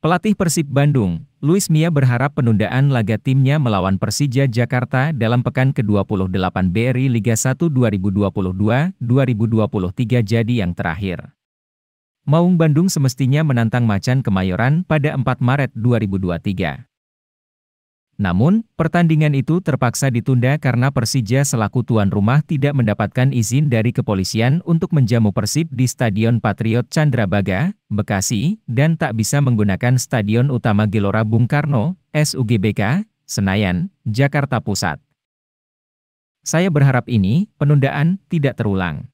Pelatih Persib Bandung, Luis Mia berharap penundaan laga timnya melawan Persija Jakarta dalam pekan ke-28 BRI Liga 1 2022-2023 jadi yang terakhir. Maung Bandung semestinya menantang Macan Kemayoran pada 4 Maret 2023. Namun, pertandingan itu terpaksa ditunda karena Persija selaku tuan rumah tidak mendapatkan izin dari kepolisian untuk menjamu Persib di Stadion Patriot Candrabaga, Bekasi, dan tak bisa menggunakan Stadion Utama Gelora Bung Karno, SUGBK, Senayan, Jakarta Pusat. Saya berharap ini, penundaan, tidak terulang.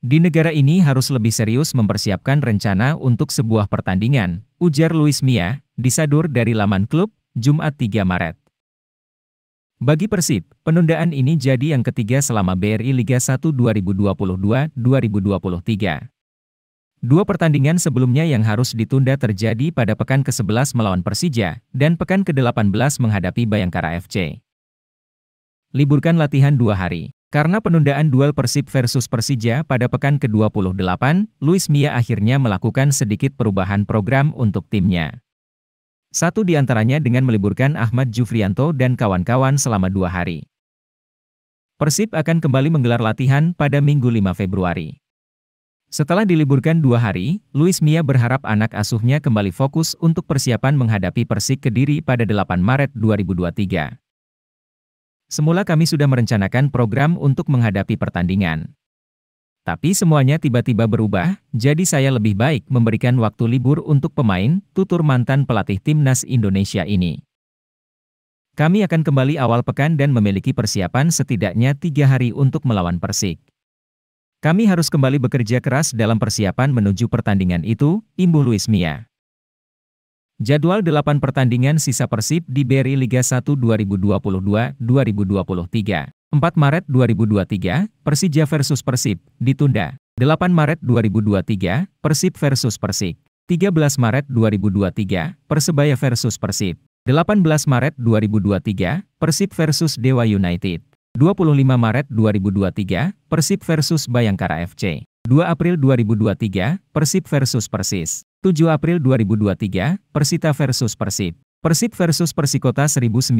Di negara ini harus lebih serius mempersiapkan rencana untuk sebuah pertandingan, ujar Luis Mia, disadur dari laman klub, Jumat 3 Maret. Bagi Persib, penundaan ini jadi yang ketiga selama BRI Liga 1 2022-2023. Dua pertandingan sebelumnya yang harus ditunda terjadi pada pekan ke-11 melawan Persija, dan pekan ke-18 menghadapi Bayangkara FC. Liburkan latihan dua hari. Karena penundaan duel Persib versus Persija pada pekan ke-28, Luis Mia akhirnya melakukan sedikit perubahan program untuk timnya. Satu di antaranya dengan meliburkan Ahmad Jufrianto dan kawan-kawan selama dua hari. Persib akan kembali menggelar latihan pada Minggu 5 Februari. Setelah diliburkan dua hari, Luis Mia berharap anak asuhnya kembali fokus untuk persiapan menghadapi Persik Kediri pada 8 Maret 2023. Semula kami sudah merencanakan program untuk menghadapi pertandingan. Tapi semuanya tiba-tiba berubah, jadi saya lebih baik memberikan waktu libur untuk pemain, tutur mantan pelatih timnas Indonesia ini. Kami akan kembali awal pekan dan memiliki persiapan setidaknya tiga hari untuk melawan Persik. Kami harus kembali bekerja keras dalam persiapan menuju pertandingan itu, imbuh Luis Mia. Jadwal delapan pertandingan sisa Persib di BRI Liga 1 2022-2023. 4 Maret 2023, Persija versus Persib, ditunda. 8 Maret 2023, Persib versus Persik. 13 Maret 2023, Persebaya versus Persib. 18 Maret 2023, Persib versus Dewa United. 25 Maret 2023, Persib versus Bayangkara FC. 2 April 2023, Persib versus Persis. 7 April 2023, Persita versus Persib. Persib versus Persikota 1973.